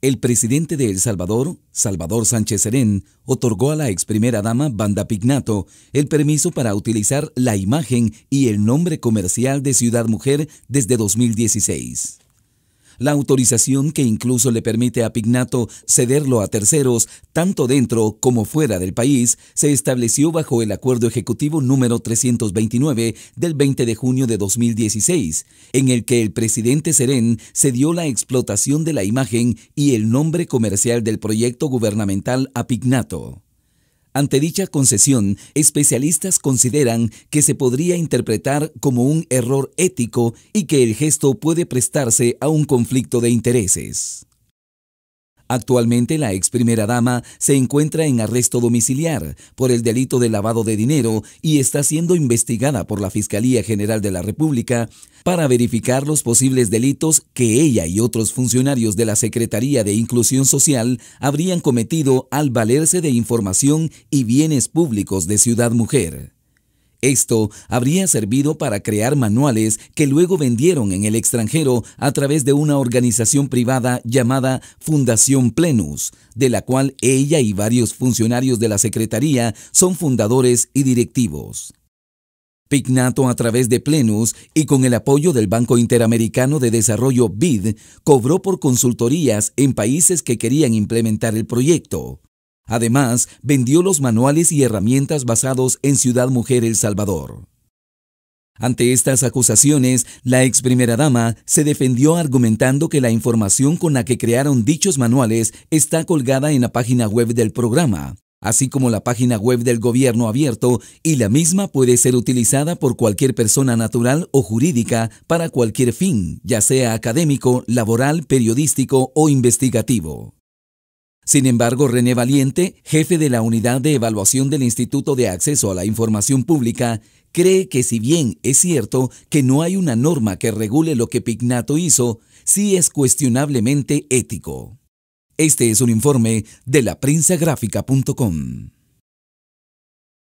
El presidente de El Salvador, Salvador Sánchez Serén, otorgó a la ex primera dama Banda Pignato el permiso para utilizar la imagen y el nombre comercial de Ciudad Mujer desde 2016 la autorización que incluso le permite a Pignato cederlo a terceros, tanto dentro como fuera del país, se estableció bajo el Acuerdo Ejecutivo número 329 del 20 de junio de 2016, en el que el presidente Serén cedió la explotación de la imagen y el nombre comercial del proyecto gubernamental a Pignato. Ante dicha concesión, especialistas consideran que se podría interpretar como un error ético y que el gesto puede prestarse a un conflicto de intereses. Actualmente la ex primera dama se encuentra en arresto domiciliar por el delito de lavado de dinero y está siendo investigada por la Fiscalía General de la República para verificar los posibles delitos que ella y otros funcionarios de la Secretaría de Inclusión Social habrían cometido al valerse de información y bienes públicos de Ciudad Mujer. Esto habría servido para crear manuales que luego vendieron en el extranjero a través de una organización privada llamada Fundación Plenus, de la cual ella y varios funcionarios de la Secretaría son fundadores y directivos. Pignato a través de Plenus y con el apoyo del Banco Interamericano de Desarrollo BID cobró por consultorías en países que querían implementar el proyecto. Además, vendió los manuales y herramientas basados en Ciudad Mujer El Salvador. Ante estas acusaciones, la ex primera dama se defendió argumentando que la información con la que crearon dichos manuales está colgada en la página web del programa, así como la página web del gobierno abierto, y la misma puede ser utilizada por cualquier persona natural o jurídica para cualquier fin, ya sea académico, laboral, periodístico o investigativo. Sin embargo, René Valiente, jefe de la unidad de evaluación del Instituto de Acceso a la Información Pública, cree que si bien es cierto que no hay una norma que regule lo que Pignato hizo, sí es cuestionablemente ético. Este es un informe de la